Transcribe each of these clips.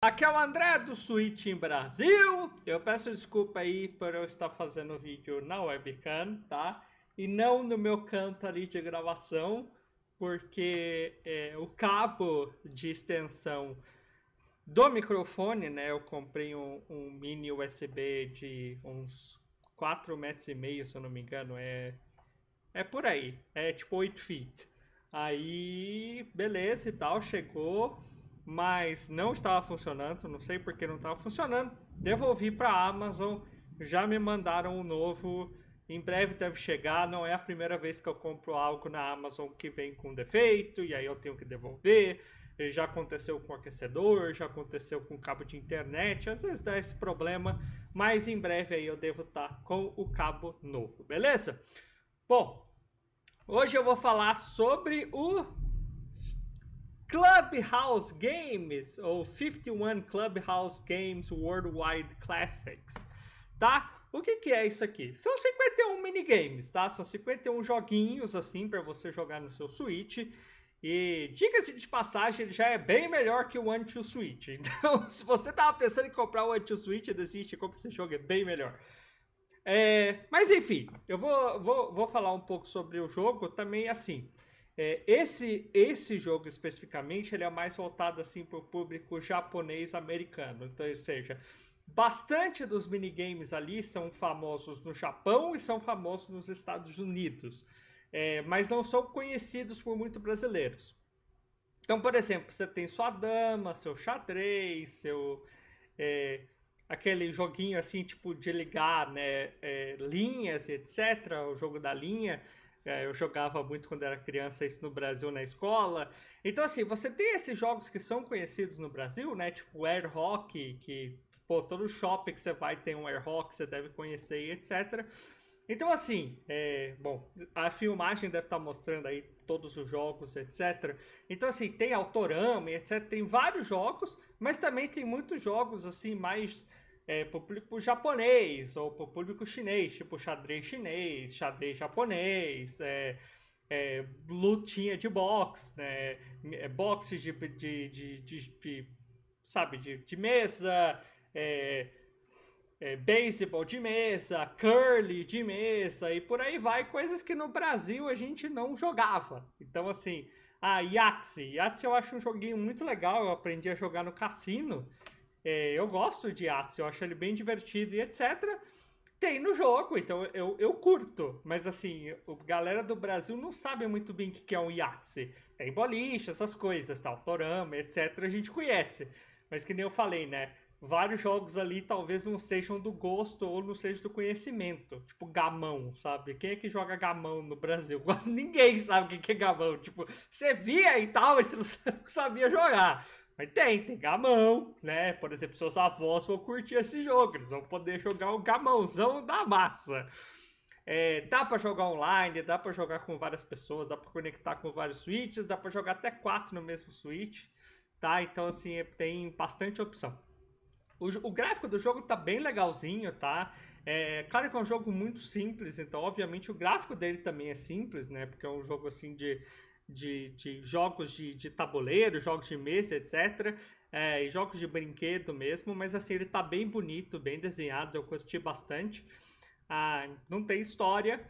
Aqui é o André do Switch em Brasil. Eu peço desculpa aí por eu estar fazendo vídeo na webcam, tá? E não no meu canto ali de gravação, porque é, o cabo de extensão do microfone, né? Eu comprei um, um mini USB de uns 4 metros e meio, se eu não me engano, é é por aí, é tipo 8 feet. Aí, beleza e tal, chegou mas não estava funcionando, não sei porque não estava funcionando. Devolvi para a Amazon, já me mandaram um novo. Em breve deve chegar, não é a primeira vez que eu compro algo na Amazon que vem com defeito e aí eu tenho que devolver. Já aconteceu com aquecedor, já aconteceu com cabo de internet, às vezes dá esse problema, mas em breve aí eu devo estar tá com o cabo novo, beleza? Bom, hoje eu vou falar sobre o Clubhouse Games, ou 51 Clubhouse Games Worldwide Classics, tá? O que, que é isso aqui? São 51 minigames, tá? São 51 joguinhos, assim, para você jogar no seu Switch. E, diga-se de passagem, ele já é bem melhor que o One Switch. Então, se você tava pensando em comprar o One Switch, desiste, compra esse jogo, é bem melhor. É, mas enfim, eu vou, vou, vou falar um pouco sobre o jogo também assim. É, esse, esse jogo especificamente ele é mais voltado assim para o público japonês americano. Então, ou seja, bastante dos minigames ali são famosos no Japão e são famosos nos Estados Unidos, é, mas não são conhecidos por muito brasileiros. Então, por exemplo, você tem sua dama, seu xadrez, seu. É, aquele joguinho assim, tipo de ligar né, é, linhas, etc., o jogo da linha. É, eu jogava muito quando era criança isso no Brasil na escola. Então, assim, você tem esses jogos que são conhecidos no Brasil, né? Tipo air Rock que pô, todo shopping que você vai tem um air Rock você deve conhecer e etc. Então, assim, é, bom, a filmagem deve estar tá mostrando aí todos os jogos, etc. Então, assim, tem Autorama, etc. Tem vários jogos, mas também tem muitos jogos, assim, mais é, para o público japonês ou para o público chinês, tipo xadrez chinês, xadrez japonês, é, é, lutinha de boxe, né, é, boxes de, de, de, de, sabe, de, mesa, é, é, beisebol de mesa, curly de mesa e por aí vai, coisas que no Brasil a gente não jogava. Então, assim, ah, Yahtzee. Yahtzee eu acho um joguinho muito legal, eu aprendi a jogar no cassino é, eu gosto de Atlas, eu acho ele bem divertido e etc. Tem no jogo, então eu, eu curto. Mas assim, a galera do Brasil não sabe muito bem o que é um Yatse. Tem boliche, essas coisas, tal, Torama, etc. A gente conhece. Mas que nem eu falei, né? vários jogos ali talvez não sejam do gosto ou não sejam do conhecimento. Tipo, gamão, sabe? Quem é que joga gamão no Brasil? Quase ninguém sabe o que é gamão. Tipo, você via e tal, mas você não sabia jogar. Mas tem, tem gamão, né? Por exemplo, seus avós vão curtir esse jogo, eles vão poder jogar o gamãozão da massa. É, dá para jogar online, dá para jogar com várias pessoas, dá para conectar com vários switches, dá para jogar até quatro no mesmo switch, tá? Então, assim, é, tem bastante opção. O, o, gráfico do jogo tá bem legalzinho, tá? É, claro que é um jogo muito simples, então obviamente o gráfico dele também é simples, né? Porque é um jogo assim de, de, de jogos de, de tabuleiro, jogos de mesa, etc. É, e jogos de brinquedo mesmo, mas assim, ele tá bem bonito, bem desenhado, eu curti bastante. Ah, não tem história.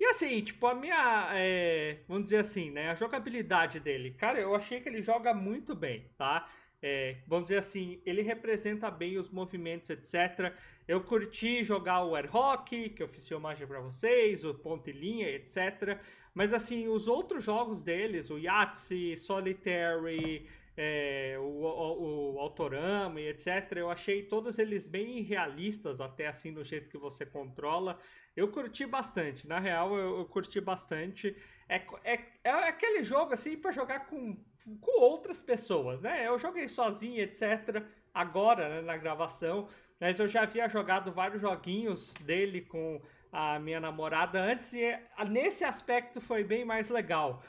E assim, tipo, a minha. É, vamos dizer assim, né? A jogabilidade dele. Cara, eu achei que ele joga muito bem, tá? É, vamos dizer assim, ele representa bem os movimentos, etc. Eu curti jogar o Air Hockey, que eu fiz filmagem para vocês, o Ponte Linha, etc. Mas assim, os outros jogos deles, o Yahtzee, Solitary, é, o, o, o, Autorama e etc. Eu achei todos eles bem realistas, até assim, no jeito que você controla. Eu curti bastante, na real, eu, eu curti bastante. É, é, é aquele jogo, assim, para jogar com, com outras pessoas, né? Eu joguei sozinho, etc. Agora, né, na gravação, mas eu já havia jogado vários joguinhos dele com a minha namorada antes e ah, nesse aspecto foi bem mais legal.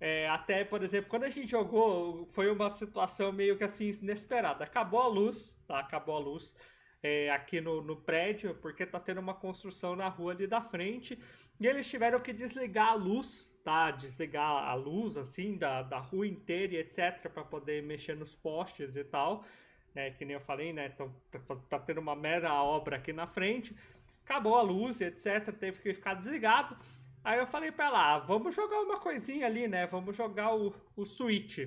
É, até, por exemplo, quando a gente jogou, foi uma situação meio que assim inesperada. Acabou a luz, tá? Acabou a luz. É, aqui no, no, prédio, porque tá tendo uma construção na rua ali da frente. E eles tiveram que desligar a luz, tá? Desligar a luz, assim, da, da rua inteira e etc., para poder mexer nos postes e tal né, que nem eu falei, né, tô, então, tá, tá, tá tendo uma mera obra aqui na frente, acabou a luz, etc, teve que ficar desligado. Aí eu falei para lá, ah, vamos jogar uma coisinha ali, né, vamos jogar o, o Switch.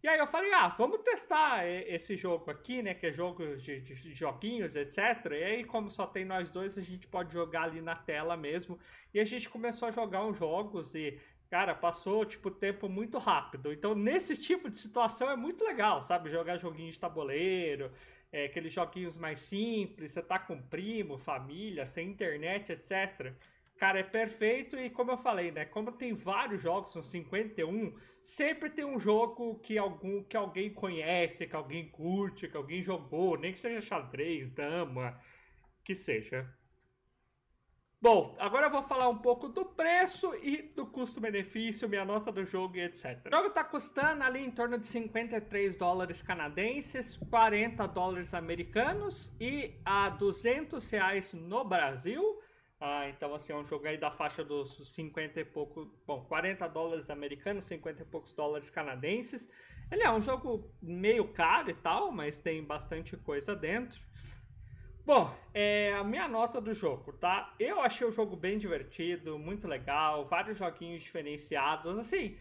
E aí eu falei, ah, vamos testar esse jogo aqui, né, que é jogo de, de, joguinhos, etc. E aí, como só tem nós dois, a gente pode jogar ali na tela mesmo. E a gente começou a jogar uns jogos e Cara, passou, tipo, tempo muito rápido. Então, nesse tipo de situação é muito legal, sabe? Jogar joguinho de tabuleiro, é, aqueles joguinhos mais simples, você tá com primo, família, sem internet, etc. Cara, é perfeito e como eu falei, né? Como tem vários jogos, são 51, sempre tem um jogo que, algum, que alguém conhece, que alguém curte, que alguém jogou, nem que seja xadrez, dama, que seja. Bom, agora eu vou falar um pouco do preço e do custo-benefício, minha nota do jogo e etc. O jogo está custando ali em torno de 53 dólares canadenses, 40 dólares americanos e a 200 reais no Brasil. Ah, então assim, é um jogo aí da faixa dos 50 e pouco, bom, 40 dólares americanos, 50 e poucos dólares canadenses. Ele é um jogo meio caro e tal, mas tem bastante coisa dentro. Bom, é a minha nota do jogo, tá? Eu achei o jogo bem divertido, muito legal, vários joguinhos diferenciados, assim.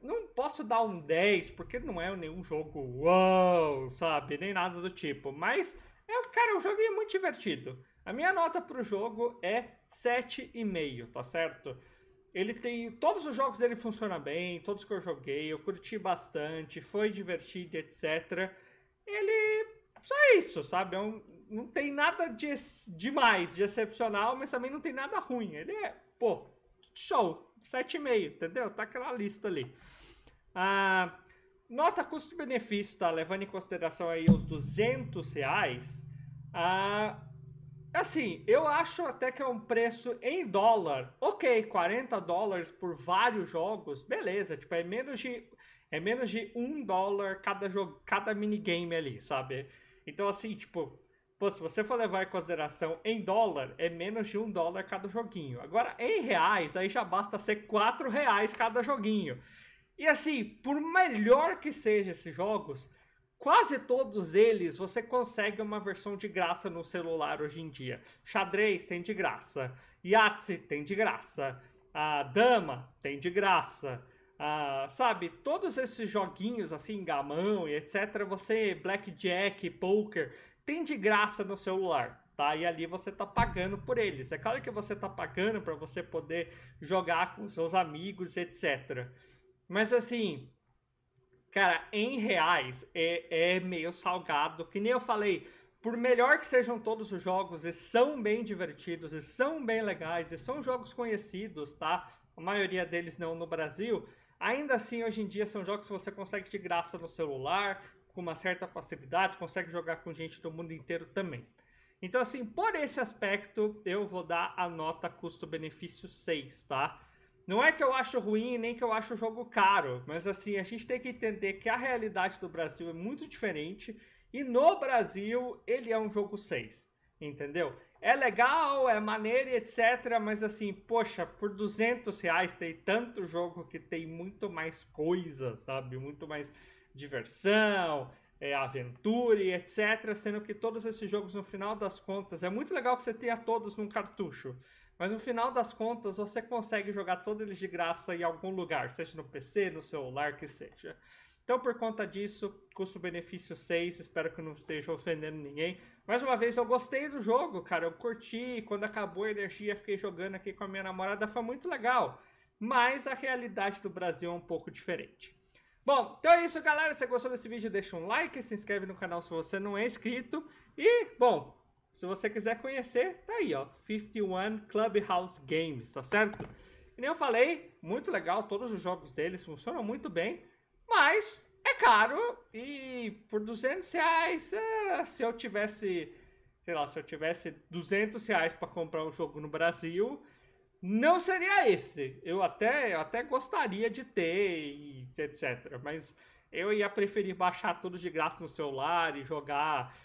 Não posso dar um 10, porque não é nenhum jogo uau, sabe? Nem nada do tipo. Mas, é, cara, o jogo é muito divertido. A minha nota pro jogo é 7,5, tá certo? Ele tem. Todos os jogos dele funcionam bem, todos que eu joguei, eu curti bastante, foi divertido, etc. Ele. Só isso, sabe? É um, não tem nada de demais, de excepcional, mas também não tem nada ruim. Ele é, pô, show, 7,5, entendeu? Tá aquela lista ali. Ah, nota custo-benefício, tá? Levando em consideração aí os 200 reais, ah, assim, eu acho até que é um preço em dólar, ok, 40 dólares por vários jogos, beleza, tipo, é menos de, é menos de um dólar cada, jogo, cada minigame ali, sabe? Então, assim, tipo, Pô, se você for levar em consideração em dólar, é menos de um dólar cada joguinho. Agora, em reais, aí já basta ser quatro reais cada joguinho. E assim, por melhor que sejam esses jogos, quase todos eles você consegue uma versão de graça no celular hoje em dia. Xadrez tem de graça, Yahtzee tem de graça, a Dama tem de graça. Ah, sabe, todos esses joguinhos assim, gamão e etc, você, blackjack, poker, tem de graça no celular. Tá? E ali você tá pagando por eles. É claro que você tá pagando para você poder jogar com seus amigos, etc. Mas assim, cara, em reais é, é meio salgado. Que nem eu falei, por melhor que sejam todos os jogos, e são bem divertidos, e são bem legais, e são jogos conhecidos, tá? A maioria deles não no Brasil. Ainda assim, hoje em dia são jogos que você consegue de graça no celular, com uma certa facilidade, consegue jogar com gente do mundo inteiro também. Então, assim, por esse aspecto, eu vou dar a nota custo-benefício 6, tá? Não é que eu acho ruim, nem que eu acho o jogo caro, mas assim, a gente tem que entender que a realidade do Brasil é muito diferente e no Brasil ele é um jogo 6, entendeu? É legal, é maneiro, etc, mas assim, poxa, por 200 reais tem tanto jogo que tem muito mais coisas, sabe? Muito mais diversão, é, aventura e etc. Sendo que todos esses jogos, no final das contas, é muito legal que você tenha todos num cartucho. Mas no final das contas, você consegue jogar todos eles de graça em algum lugar, seja no PC, no celular, que seja. Então, por conta disso, custo-benefício 6, espero que não esteja ofendendo ninguém. Mais uma vez, eu gostei do jogo, cara, eu curti. Quando acabou a energia, fiquei jogando aqui com a minha namorada, foi muito legal. Mas a realidade do Brasil é um pouco diferente. Bom, então é isso, galera. Se gostou desse vídeo, deixa um like, se inscreve no canal se você não é inscrito. E, bom, se você quiser conhecer, tá aí, ó. 51 Clubhouse Games, tá certo? E nem eu falei, muito legal, todos os jogos deles funcionam muito bem, mas é caro e por 200 reais, é, se eu tivesse, sei lá, se eu tivesse 200 reais para comprar um jogo no Brasil, não seria esse. Eu até, eu até gostaria de ter, e etc. Mas eu ia preferir baixar tudo de graça no celular e jogar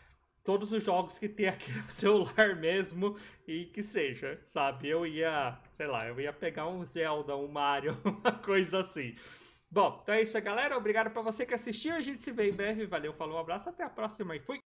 todos os jogos que tem aqui no celular mesmo e que seja, sabe? Eu ia, sei lá, eu ia pegar um Zelda, um Mario, uma coisa assim. Bom, então é isso aí, galera. Obrigado para você que assistiu. A gente se vê em breve. Valeu, falou, um abraço, até a próxima e fui!